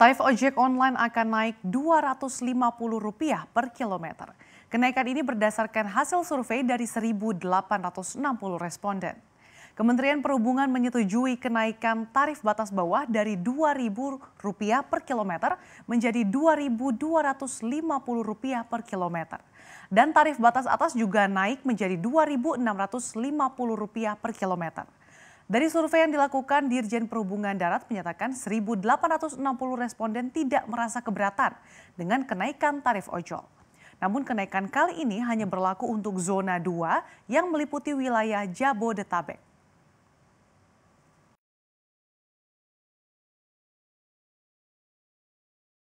Tarif ojek online akan naik Rp250 per kilometer. Kenaikan ini berdasarkan hasil survei dari 1.860 responden. Kementerian Perhubungan menyetujui kenaikan tarif batas bawah dari Rp2.000 per kilometer menjadi Rp2.250 per kilometer. Dan tarif batas atas juga naik menjadi Rp2.650 per kilometer. Dari survei yang dilakukan, Dirjen Perhubungan Darat menyatakan 1.860 responden tidak merasa keberatan dengan kenaikan tarif ojol. Namun kenaikan kali ini hanya berlaku untuk zona 2 yang meliputi wilayah Jabodetabek.